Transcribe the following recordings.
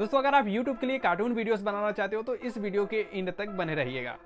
दोस्तों अगर आप यूट्यूब के लिए कार्टून वीडियोस बनाना चाहते हो तो इस वीडियो के एंड तक बने रहिएगा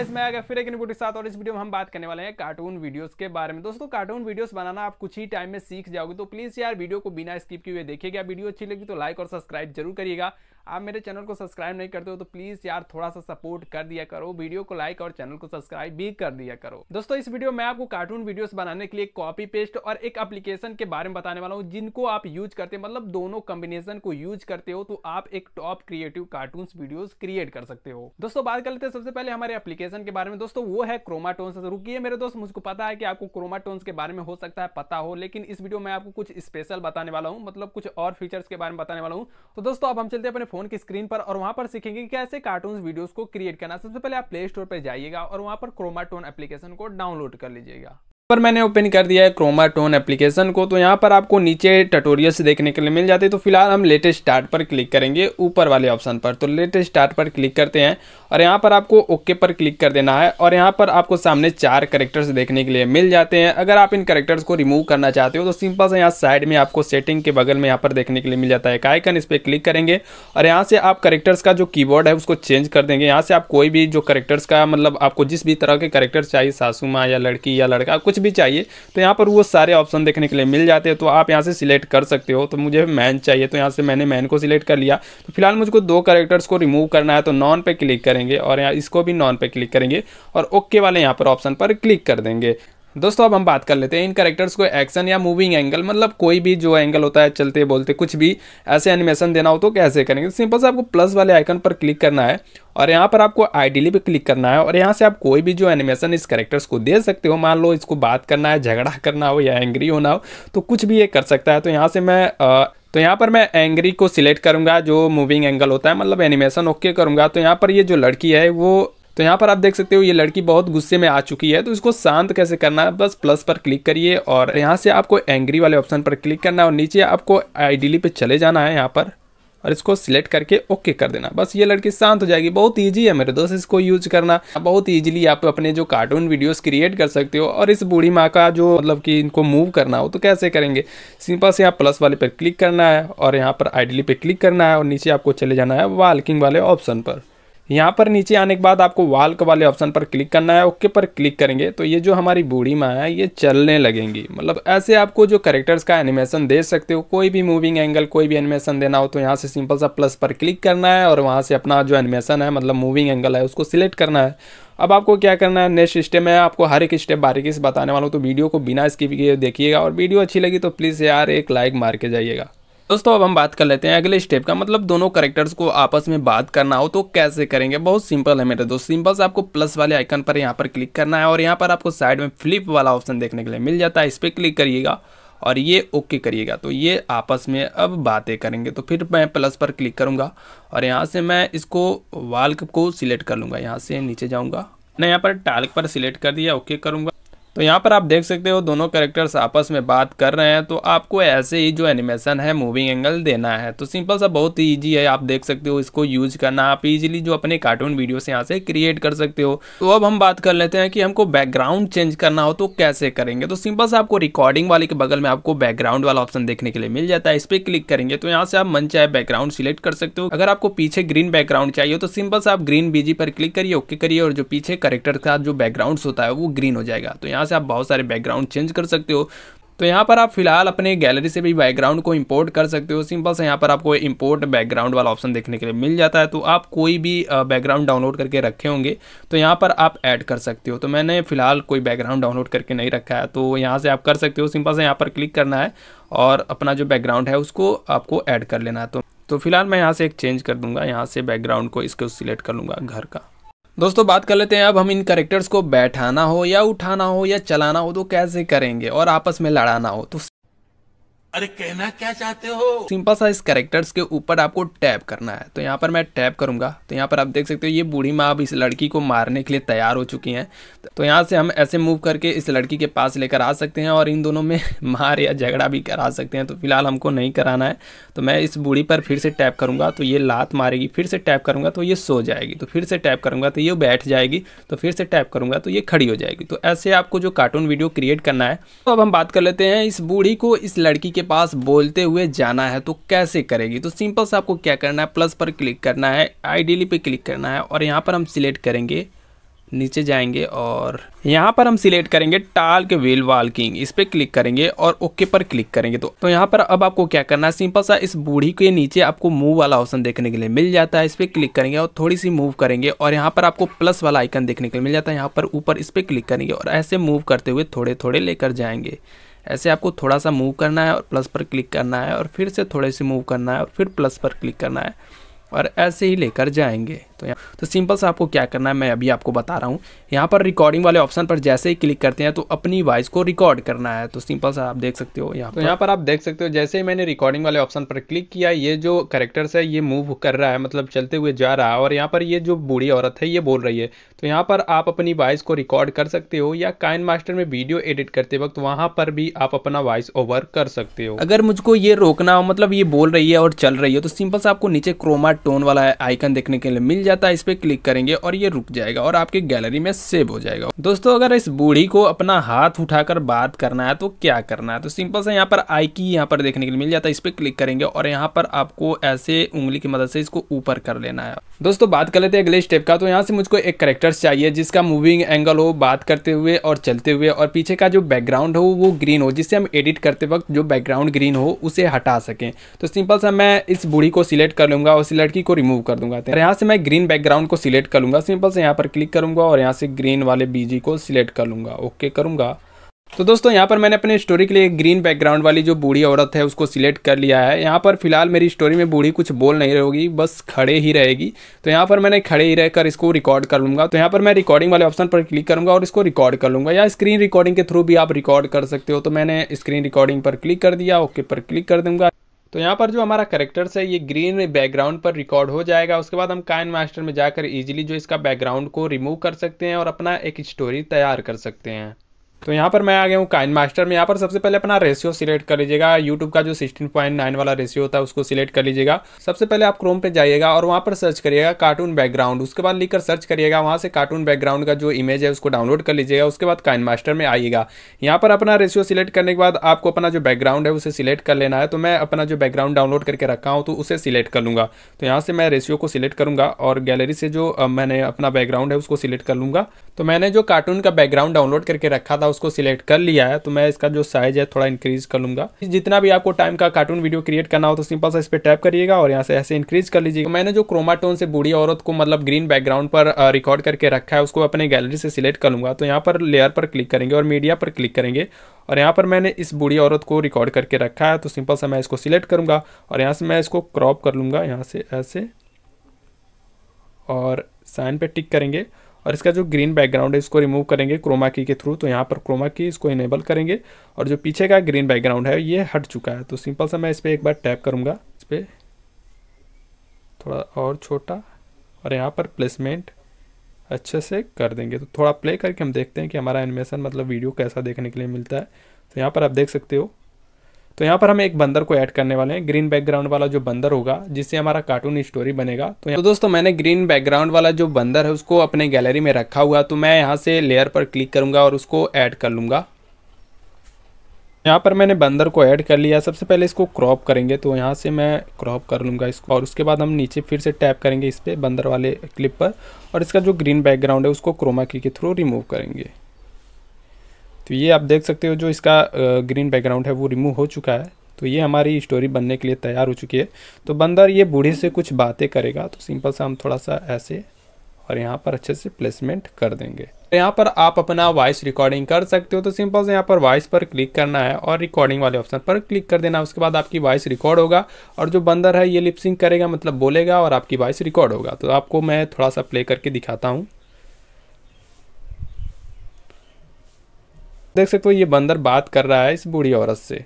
इसमें तो आगे फिर एक इनपुट के साथ और इस वीडियो में हम बात करने वाले हैं कार्टून वीडियोस के बारे में दोस्तों कार्टून वीडियोस बनाना आप कुछ ही टाइम में सीख जाओगे तो प्लीज यार वीडियो को बिना स्किप किए देखिएगा वीडियो अच्छी लगी तो लाइक और सब्सक्राइब जरूर करिएगा आप मेरे चैनल को सब्सक्राइब नहीं करते हो तो प्लीज़ यार थोड़ा सा सपोर्ट कर दिया करो वीडियो को लाइक और चैनल को सब्सक्राइब भी कर दिया करो दोस्तों इस वीडियो में आपको कार्टून वीडियोस बनाने के लिए कॉपी पेस्ट और एक एप्लीकेशन के बारे में बताने वाला हूँ जिनको आप यूज करते हैं मतलब दोनों कॉम्बिनेशन को यूज करते हो तो आप एक top creative cartoon videos create कर सकते हो दोस्तों बात कर लेते हैं सबसे पहले हमारे एप्लीकेशन के बारे में दोस्तों वो है क्रोमाटोन्स रुकी मेरे दोस्त मुझको पता है कि आपको क्रोमाटोन्स के बारे में हो सकता है पता हो लेकिन इस वीडियो में आपको कुछ स्पेशल बताने वाला हूँ मतलब कुछ और फीचर्स के बारे में बताने वाला हूँ तो दोस्तों अब हम चलते अपने फोन की स्क्रीन पर और वहां पर सीखेंगे कि कैसे कार्टून वीडियोस को क्रिएट करना सबसे पहले आप प्ले स्टोर पर जाइएगा और वहां पर क्रोमाटोन एप्लीकेशन को डाउनलोड कर लीजिएगा पर मैंने ओपन कर दिया है क्रोमा टोन एप्लीकेशन को तो यहाँ पर आपको नीचे टटोरियल देखने के लिए मिल जाते हैं तो फिलहाल हम लेटेस्ट स्टार्ट पर क्लिक करेंगे ऊपर वाले ऑप्शन पर तो लेटेस्ट स्टार्ट पर क्लिक करते हैं और यहाँ पर आपको ओके पर क्लिक कर देना है और यहाँ पर आपको सामने चार करेक्टर्स देखने के लिए मिल जाते हैं अगर आप इन करेक्टर्स को रिमूव करना चाहते हो तो सिंपल से यहाँ साइड में आपको सेटिंग के बगल में यहाँ पर देखने के लिए मिल जाता है एक आइकन इस पर क्लिक करेंगे और यहाँ से आप करेक्टर्स का जो की है उसको चेंज कर देंगे यहाँ से आप कोई भी जो करेक्टर्स का मतलब आपको जिस भी तरह के करेक्टर्स चाहिए सासू माँ या लड़की या लड़का कुछ भी चाहिए तो यहाँ पर वो सारे ऑप्शन देखने के लिए मिल जाते हैं तो आप यहाँ से सिलेक्ट कर सकते हो तो मुझे मैन चाहिए तो यहाँ से मैंने मैन को सिलेक्ट कर लिया तो फिलहाल मुझको दो करेक्टर्स को रिमूव करना है तो नॉन पे क्लिक करेंगे और यहाँ इसको भी नॉन पे क्लिक करेंगे और ओके वाले यहाँ पर ऑप्शन पर क्लिक कर देंगे दोस्तों अब हम बात कर लेते हैं इन करेक्टर्स को एक्शन या मूविंग एंगल मतलब कोई भी जो एंगल होता है चलते बोलते कुछ भी ऐसे एनिमेशन देना हो तो कैसे करेंगे सिंपल से आपको प्लस वाले आइकन पर क्लिक करना है और यहाँ पर आपको आइडियली पे क्लिक करना है और यहाँ से आप कोई भी जो एनिमेशन इस करेक्टर्स को दे सकते हो मान लो इसको बात करना है झगड़ा करना हो या एंग्री होना हो तो कुछ भी ये कर सकता है तो यहाँ से मैं आ, तो यहाँ पर मैं एंग्री को सिलेक्ट करूँगा जो मूविंग एंगल होता है मतलब एनिमेशन ओके करूँगा तो यहाँ पर ये जो लड़की है वो तो यहाँ पर आप देख सकते हो ये लड़की बहुत गुस्से में आ चुकी है तो इसको शांत कैसे करना है बस प्लस पर क्लिक करिए और यहाँ से आपको एंग्री वाले ऑप्शन पर क्लिक करना है और नीचे आपको आईडीली पे चले जाना है यहाँ पर और इसको सिलेक्ट करके ओके कर देना बस ये लड़की शांत हो जाएगी बहुत ईजी है मेरे दोस्त इसको यूज करना बहुत ईजिली आप अपने जो कार्टून वीडियोस क्रिएट कर सकते हो और इस बूढ़ी माँ का जो मतलब कि इनको मूव करना हो तो कैसे करेंगे सिंपल से यहाँ प्लस वाले पर क्लिक करना है और यहाँ पर आइडली पे क्लिक करना है और नीचे आपको चले जाना है वालकिंग वाले ऑप्शन पर यहाँ पर नीचे आने के बाद आपको वाल्क वाले ऑप्शन पर क्लिक करना है ओके पर क्लिक करेंगे तो ये जो हमारी बूढ़ी माँ है ये चलने लगेंगी मतलब ऐसे आपको जो करेक्टर्स का एनिमेशन दे सकते हो कोई भी मूविंग एंगल कोई भी एनिमेशन देना हो तो यहाँ से सिंपल सा प्लस पर क्लिक करना है और वहाँ से अपना जो एनिमेशन है मतलब मूविंग एंगल है उसको सिलेक्ट करना है अब आपको क्या करना है नेक्स्ट स्टेप में आपको हर एक स्टेप बारीकी से बताने वाला हूँ तो वीडियो को बिना स्किप किए देखिएगा और वीडियो अच्छी लगी तो प्लीज़ यार एक लाइक मार के जाइएगा दोस्तों अब हम बात कर लेते हैं अगले स्टेप का मतलब दोनों करेक्टर्स को आपस में बात करना हो तो कैसे करेंगे बहुत सिंपल है मेरे दोस्त सिंपल से आपको प्लस वाले आइकन पर यहाँ पर क्लिक करना है और यहाँ पर आपको साइड में फ्लिप वाला ऑप्शन देखने के लिए मिल जाता है इस पर क्लिक करिएगा और ये ओके करिएगा तो ये आपस में अब बातें करेंगे तो फिर मैं प्लस पर क्लिक करूँगा और यहाँ से मैं इसको वाल्क को सिलेक्ट कर लूँगा यहाँ से नीचे जाऊँगा मैं यहाँ पर टाल्क पर सिलेक्ट कर दिया ओके करूँगा तो यहाँ पर आप देख सकते हो दोनों करेक्टर्स आपस में बात कर रहे हैं तो आपको ऐसे ही जो एनिमेशन है मूविंग एंगल देना है तो सिंपल सा बहुत ही ईजी है आप देख सकते हो इसको यूज करना आप इजीली जो अपने कार्टून से यहाँ से क्रिएट कर सकते हो तो अब हम बात कर लेते हैं कि हमको बैकग्राउंड चेंज करना हो तो कैसे करेंगे तो सिंपल सा आपको रिकॉर्डिंग वाले के बगल में आपको बैकग्राउंड वाला ऑप्शन देखने के लिए मिल जाता है इस पर क्लिक करेंगे तो यहाँ से आप मन चाहे बैकग्राउंड सिलेक्ट कर सकते हो अगर आपको पीछे ग्रीन बैकग्राउंड चाहिए तो सिंपल सा आप ग्रीन बीजी पर क्लिक करिए ओके करिए और जो पीछे करेक्टर का जो बैकग्राउंड होता है वो ग्रीन हो जाएगा तो यहाँ यहाँ से आप बहुत सारे बैकग्राउंड चेंज कर सकते हो तो यहाँ पर आप फिलहाल अपने गैलरी से भी बैकग्राउंड को इंपोर्ट कर सकते हो सिंपल से यहाँ पर आपको इंपोर्ट बैकग्राउंड वाला ऑप्शन देखने के लिए मिल जाता है तो आप कोई भी बैकग्राउंड डाउनलोड करके रखे होंगे तो यहाँ पर आप ऐड कर सकते हो तो मैंने फिलहाल कोई बैकग्राउंड डाउनलोड करके नहीं रखा है तो यहाँ से आप कर सकते हो सिंपल से यहाँ पर क्लिक करना है और अपना जो बैकग्राउंड है उसको आपको ऐड कर लेना है तो, तो फिलहाल मैं यहाँ से एक चेंज कर दूँगा यहाँ से बैकग्राउंड को इसको सिलेक्ट कर लूँगा घर का दोस्तों बात कर लेते हैं अब हम इन करेक्टर्स को बैठाना हो या उठाना हो या चलाना हो तो कैसे करेंगे और आपस में लड़ाना हो तो अरे कहना क्या चाहते हो सिंपल सा इस कैरेक्टर्स के ऊपर आपको टैप करना है तो यहाँ पर मैं टैप करूंगा तो यहाँ पर आप देख सकते हो ये बूढ़ी माँ अब इस लड़की को मारने के लिए तैयार हो चुकी हैं तो यहाँ से हम ऐसे मूव करके इस लड़की के पास लेकर आ सकते हैं और इन दोनों में मार या झगड़ा भी करा सकते हैं तो फिलहाल हमको नहीं कराना है तो मैं इस बूढ़ी पर फिर से टैप करूँगा तो ये लात मारेगी फिर से टैप करूँगा तो ये सो जाएगी तो फिर से टैप करूँगा तो ये बैठ जाएगी तो फिर से टैप करूँगा तो ये खड़ी हो जाएगी तो ऐसे आपको जो कार्टून वीडियो क्रिएट करना है तो अब हम बात कर लेते हैं इस बूढ़ी को इस लड़की के के पास बोलते हुए जाना है तो कैसे करेगी तो सिंपल से आपको क्या करना है प्लस पर क्लिक करना है आईडीली पे क्लिक करना है और यहाँ पर हम सिलेक्ट करेंगे नीचे जाएंगे और यहाँ पर हम सिलेक्ट करेंगे टाल के व्हील वाल्किंग इस पर क्लिक करेंगे और ओके पर क्लिक करेंगे तो तो यहाँ पर अब आपको क्या करना है सिंपल सा इस बूढ़ी के नीचे आपको मूव वाला ऑप्शन देखने के लिए मिल जाता है इस पर क्लिक करेंगे और थोड़ी सी मूव करेंगे और यहाँ पर आपको प्लस वाला आइकन देखने के लिए मिल जाता है यहाँ पर ऊपर इस पर क्लिक करेंगे और ऐसे मूव करते हुए थोड़े थोड़े लेकर जाएंगे ऐसे आपको थोड़ा सा मूव करना है और प्लस पर क्लिक करना है और फिर से थोड़े से मूव करना है और फिर प्लस पर क्लिक करना है और ऐसे ही लेकर जाएंगे सकते यहाँ तो सिंपल से आपको क्या करना है मैं अभी आपको बता रहा हूँ यहाँ पर रिकॉर्डिंग वाले ऑप्शन पर जैसे ही क्लिक करते हैं तो अपनी वॉइस को रिकॉर्ड करना है तो सिंपल सा आप देख सकते हो यहाँ तो यहाँ पर आप देख सकते हो जैसे ही मैंने रिकॉर्डिंग वाले ऑप्शन पर क्लिक किया ये जो करेक्टर्स है ये मूव कर रहा है मतलब चलते हुए जा रहा है और यहाँ पर ये जो बूढ़ी औरत है ये बोल रही है तो यहाँ पर आप अपनी वॉइस को रिकॉर्ड कर सकते हो या काइन मास्टर में वीडियो एडिट करते वक्त वहाँ पर भी आप अपना वॉइस ओवर कर सकते हो अगर मुझको ये रोकना हो मतलब ये बोल रही है और चल रही है तो सिंपल सा आपको नीचे क्रोमा टोन वाला आइकन देखने के लिए मिल जाए जाता है इस पर क्लिक करेंगे और ये रुक जाएगा और आपके गैलरी में सेव हो जाएगा दोस्तों अगर इस बूढ़ी को अपना हाथ उठाकर बात करना है तो क्या करना है तो सिंपल से यहाँ पर आई की यहाँ पर देखने के लिए मिल जाता है इस पर क्लिक करेंगे और यहाँ पर आपको ऐसे उंगली की मदद से इसको ऊपर कर लेना है दोस्तों बात कर लेते हैं अगले स्टेप का तो यहाँ से मुझको एक करेक्टर्स चाहिए जिसका मूविंग एंगल हो बात करते हुए और चलते हुए और पीछे का जो बैकग्राउंड हो वो ग्रीन हो जिससे हम एडिट करते वक्त जो बैकग्राउंड ग्रीन हो उसे हटा सकें तो सिंपल सा मैं इस बूढ़ी को सिलेक्ट कर लूँगा और उस लड़की को रिमूव कर दूंगा तो यहाँ से मैं ग्रीन बैकग्राउंड को सिलेक्ट कर लूँगा सिंपल से यहाँ पर क्लिक करूँगा और यहाँ से ग्रीन वाले बीजी को सिलेक्ट कर लूँगा ओके करूँगा तो दोस्तों यहाँ पर मैंने अपनी स्टोरी के लिए ग्रीन बैकग्राउंड वाली जो बूढ़ी औरत है उसको सिलेक्ट कर लिया है यहाँ पर फिलहाल मेरी स्टोरी में बूढ़ी कुछ बोल नहीं रहोगी बस खड़े ही रहेगी तो यहाँ पर मैंने खड़े ही रहकर इसको रिकॉर्ड कर लूँगा तो यहाँ पर मैं रिकॉर्डिंग वाले ऑप्शन पर क्लिक करूँगा और इसको रिकॉर्ड कर लूँगा या स्क्रीन रिकॉर्डिंग के थ्रू भी आप रिकॉर्ड कर सकते हो तो मैंने स्क्रीन रिकॉर्डिंग पर क्लिक कर दिया ओके पर क्लिक कर दूँगा तो यहाँ पर जो हमारा करेक्टर्स है ये ग्रीन बैकग्राउंड पर रिकॉर्ड हो जाएगा उसके बाद हम काइन मास्टर में जाकर इजीली जो इसका बैकग्राउंड को रिमूव कर सकते हैं और अपना एक स्टोरी तैयार कर सकते हैं तो यहाँ पर मैं आ गया हूँ काइन मास्टर में यहाँ पर सबसे पहले अपना रेशियो सिलेक्ट कर लीजिएगा यूट्यूब का जो 16.9 वाला रेशियो होता है उसको सिलेक्ट कर लीजिएगा सबसे पहले आप क्रोम पे जाइएगा और वहाँ पर सर्च करिएगा कार्टून बैकग्राउंड उसके बाद लिखकर सर्च करिएगा वहाँ से कार्टून बैकग्राउंड का जो इमेज है उसको डाउनलोड कर लीजिएगा उसके बाद काइन मास्टर में आइएगा यहाँ पर अपना रेशियो सिलेक्ट करने के बाद आपको अपना जो बैकग्राउंड है उसे सिलेक्ट कर लेना है तो मैं अपना जो बैकग्राउंड डाउनलोड करके रखा हूँ तो उसे सिलेक्ट कर लूँगा तो यहाँ से मैं रेशियो को सिलेक्ट करूँगा और गैलरी से जो मैंने अपना बैकग्राउंड है उसको सिलेक्ट कर लूँगा तो मैंने जो कार्टून का बैकग्राउंड डाउनलोड करके रखा था उसको सिलेक्ट कर लिया है तो मैं इसका जो साइज है थोड़ा इंक्रीज कर लूंगा जितना भी आपको टाइम का कार्टून वीडियो क्रिएट करना हो तो सिंपल सा इस पर टैप करिएगा और यहाँ से ऐसे इंक्रीज कर लीजिए तो मैंने जो क्रोमाटोन से बुढ़ी औरत को मतलब ग्रीन बैकग्राउंड पर रिकॉर्ड करके रखा है उसको अपने गैलरी से सिलेक्ट कर लूंगा तो यहाँ पर लेयर पर क्लिक करेंगे और मीडिया पर क्लिक करेंगे और यहाँ पर मैंने इस बूढ़ी औरत को रिकॉर्ड करके रखा है तो सिंपल सा मैं इसको सिलेक्ट करूंगा और यहाँ से मैं इसको क्रॉप कर लूंगा यहाँ से ऐसे और साइन पे टिक करेंगे और इसका जो ग्रीन बैकग्राउंड है इसको रिमूव करेंगे क्रोमा की के थ्रू तो यहाँ पर क्रोमा की इसको इनेबल करेंगे और जो पीछे का ग्रीन बैकग्राउंड है ये हट चुका है तो सिंपल सा मैं इस पर एक बार टैप करूँगा इस पर थोड़ा और छोटा और यहाँ पर प्लेसमेंट अच्छे से कर देंगे तो थोड़ा प्ले करके हम देखते हैं कि हमारा एनिमेशन मतलब वीडियो कैसा देखने के लिए मिलता है तो यहाँ पर आप देख सकते हो तो यहाँ पर हम एक बंदर को ऐड करने वाले हैं ग्रीन बैकग्राउंड वाला जो बंदर होगा जिससे हमारा कार्टून स्टोरी बनेगा तो, तो दोस्तों मैंने ग्रीन बैकग्राउंड वाला जो बंदर है उसको अपने गैलरी में रखा हुआ तो मैं यहाँ से लेयर पर क्लिक करूँगा और उसको ऐड कर लूँगा यहाँ पर मैंने बंदर को ऐड कर लिया सबसे पहले इसको क्रॉप करेंगे तो यहाँ से मैं क्रॉप कर लूँगा इसको और उसके बाद हम नीचे फिर से टैप करेंगे इस पर बंदर वाले क्लिप पर और इसका जो ग्रीन बैकग्राउंड है उसको क्रोमा की के थ्रू रिमूव करेंगे तो ये आप देख सकते हो जो इसका ग्रीन बैकग्राउंड है वो रिमूव हो चुका है तो ये हमारी स्टोरी बनने के लिए तैयार हो चुकी है तो बंदर ये बूढ़े से कुछ बातें करेगा तो सिंपल सा हम थोड़ा सा ऐसे और यहाँ पर अच्छे से प्लेसमेंट कर देंगे तो यहाँ पर आप अपना वॉइस रिकॉर्डिंग कर सकते हो तो सिंपल से यहाँ पर वॉइस पर क्लिक करना है और रिकॉर्डिंग वाले ऑप्शन पर क्लिक कर देना उसके बाद आपकी वॉइस रिकॉर्ड होगा और जो बंदर है ये लिपसिंग करेगा मतलब बोलेगा और आपकी वॉइस रिकॉर्ड होगा तो आपको मैं थोड़ा सा प्ले करके दिखाता हूँ देख सकते हो ये बंदर बात कर रहा है इस बूढ़ी औरत से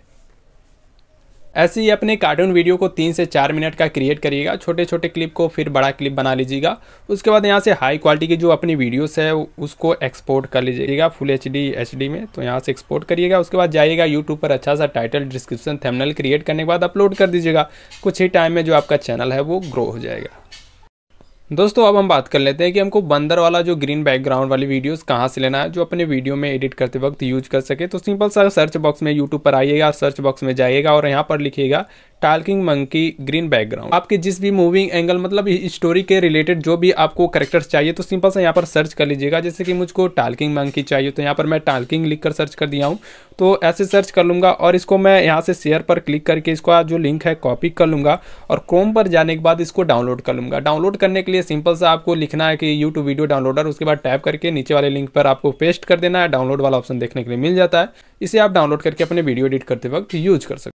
ऐसे ही अपने कार्टून वीडियो को तीन से चार मिनट का क्रिएट करिएगा छोटे छोटे क्लिप को फिर बड़ा क्लिप बना लीजिएगा उसके बाद यहाँ से हाई क्वालिटी की जो अपनी वीडियोस है उसको एक्सपोर्ट कर लीजिएगा फुल एच डी में तो यहाँ से एक्सपोर्ट करिएगा उसके बाद जाइएगा यूट्यूब पर अच्छा सा टाइटल डिस्क्रिप्शन थेमनल क्रिएट करने के बाद अपलोड कर दीजिएगा कुछ ही टाइम में जो आपका चैनल है वो ग्रो हो जाएगा दोस्तों अब हम बात कर लेते हैं कि हमको बंदर वाला जो ग्रीन बैकग्राउंड वाली वीडियोस कहाँ से लेना है जो अपने वीडियो में एडिट करते वक्त यूज कर सके तो सिंपल सा सर्च बॉक्स में यूट्यूब पर आइएगा सर्च बॉक्स में जाइएगा और यहाँ पर लिखिएगा टालकिंग मंकी ग्रीन बैकग्राउंड आपके जिस भी मूविंग एंगल मतलब स्टोरी के रिलेटेड जो भी आपको करेक्टर्स चाहिए तो सिंपल से यहाँ पर सर्च कर लीजिएगा जैसे कि मुझको टालकिंग मंकी चाहिए तो यहाँ पर मैं टालकिंग लिख कर सर्च कर दिया हूँ तो ऐसे सर्च कर लूँगा और इसको मैं यहाँ से शेयर पर क्लिक करके इसका जो लिंक है कॉपी कर लूँगा और क्रोम पर जाने के बाद इसको डाउनलोड कर लूँगा डाउनलोड करने के लिए सिंपल सा आपको लिखना है कि यूट्यूब वीडियो डाउनलोडर उसके बाद टैप करके नीचे वाले लिंक पर आपको पेस्ट कर देना है डाउनलोड वाला ऑप्शन देखने के लिए मिल जाता है इसे आप डाउनलोड करके अपने वीडियो एडिट करते वक्त यूज कर सकते